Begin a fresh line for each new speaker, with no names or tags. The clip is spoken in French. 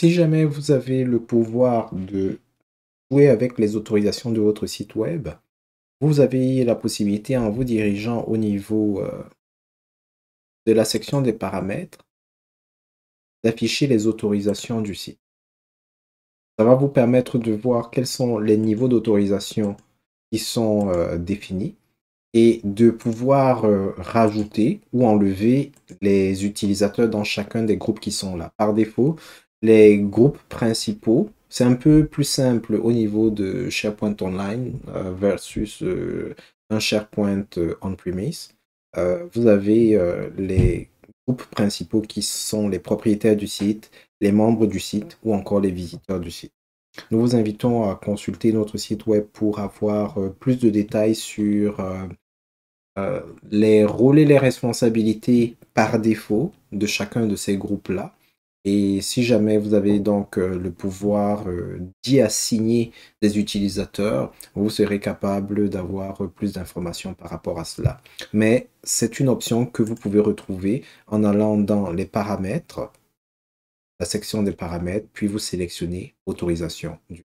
Si jamais vous avez le pouvoir de jouer avec les autorisations de votre site web,
vous avez la possibilité en vous dirigeant au niveau euh, de la section des paramètres d'afficher les autorisations du site. Ça va vous permettre de voir quels sont les niveaux d'autorisation qui sont euh, définis et de pouvoir euh, rajouter ou enlever les utilisateurs dans chacun des groupes qui sont là. Par défaut, les groupes principaux. C'est un peu plus simple au niveau de SharePoint Online euh, versus euh, un SharePoint euh, on-premise. vous avez les groupes principaux qui sont les propriétaires du site, les membres du site ou encore les visiteurs du site. Nous vous invitons à consulter notre site web pour avoir plus de détails sur les rôles et les responsabilités par défaut de chacun de ces groupes-là et si jamais vous avez donc euh, le pouvoir euh, d'y assigner des utilisateurs, vous serez capable d'avoir euh, plus d'informations par rapport à cela. Mais c'est une option que vous pouvez retrouver
en allant dans les paramètres, la section des paramètres, puis vous sélectionnez autorisation du